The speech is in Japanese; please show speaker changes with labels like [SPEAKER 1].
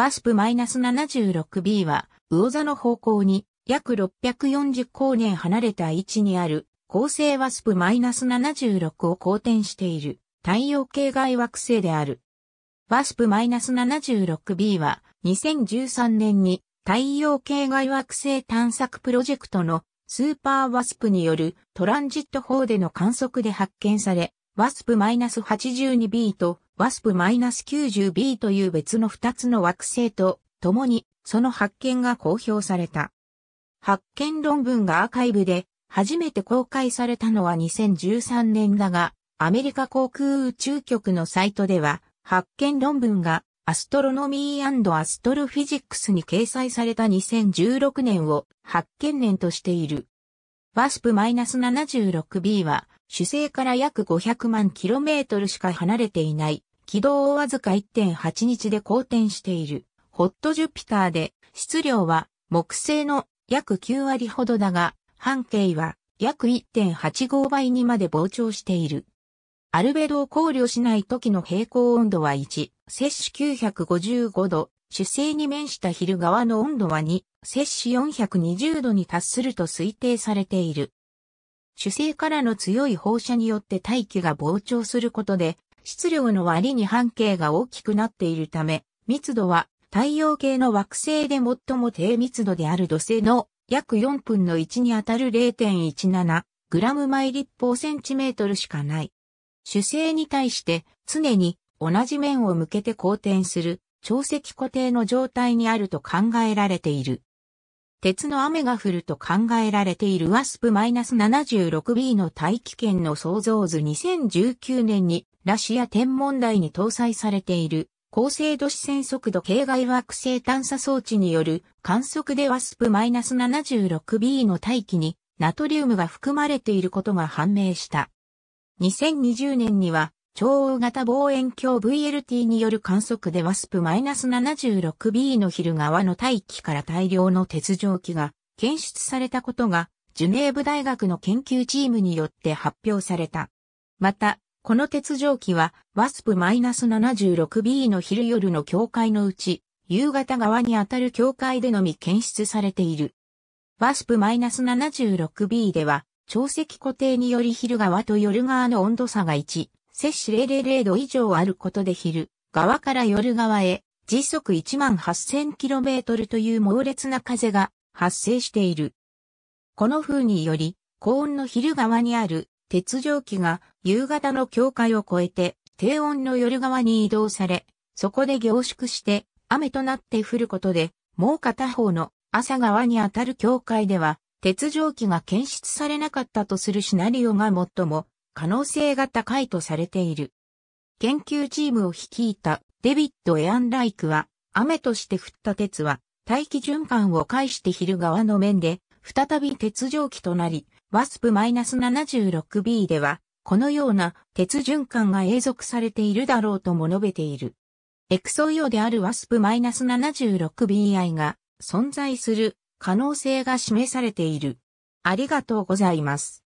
[SPEAKER 1] ワスプ -76b は、魚座の方向に約640光年離れた位置にある、恒星ワスプ -76 を公転している太陽系外惑星である。ワスプ -76b は、2013年に太陽系外惑星探索プロジェクトのスーパーワスプによるトランジット法での観測で発見され、ワスプ -82b とワスプ9 0 b という別の2つの惑星と共にその発見が公表された。発見論文がアーカイブで初めて公開されたのは2013年だが、アメリカ航空宇宙局のサイトでは、発見論文がアストロノミーアストロフィジックスに掲載された2016年を発見年としている。ワスプ7 6 b は主星から約500万トルしか離れていない軌道をわずか1.8日で好転している。ホットジュピターで質量は木星の約9割ほどだが、半径は約1.85倍にまで膨張している。アルベドを考慮しない時の平行温度は1、摂氏955度、主星に面した昼側の温度は2、摂氏420度に達すると推定されている。主星からの強い放射によって大気が膨張することで、質量の割に半径が大きくなっているため、密度は太陽系の惑星で最も低密度である土星の約4分の1にあたる 0.17g 毎立方センチメートルしかない。主星に対して常に同じ面を向けて公転する潮汐固定の状態にあると考えられている。鉄の雨が降ると考えられているワスプ -76B の大気圏の創造図2019年にラシア天文台に搭載されている高精度視線速度系外惑星探査装置による観測でワスプ -76B の大気にナトリウムが含まれていることが判明した。2020年には超大型望遠鏡 VLT による観測でワスプ -76b の昼側の大気から大量の鉄蒸気が検出されたことが、ジュネーブ大学の研究チームによって発表された。また、この鉄蒸気は、ワスプ -76b の昼夜の境界のうち、夕方側にあたる境界でのみ検出されている。ワスプ -76b では、潮汐固定により昼側と夜側の温度差が1摂氏000度以上あることで昼側から夜側へ時速 18,000km という猛烈な風が発生している。この風により、高温の昼側にある鉄蒸気が夕方の境界を越えて低温の夜側に移動され、そこで凝縮して雨となって降ることで、もう片方の朝側にあたる境界では鉄蒸気が検出されなかったとするシナリオが最も可能性が高いとされている。研究チームを率いたデビッド・エアンライクは、雨として降った鉄は大気循環を介して昼側の面で再び鉄蒸気となり、ワスプ -76b では、このような鉄循環が永続されているだろうとも述べている。エクソイオであるワスプ -76bi が存在する可能性が示されている。ありがとうございます。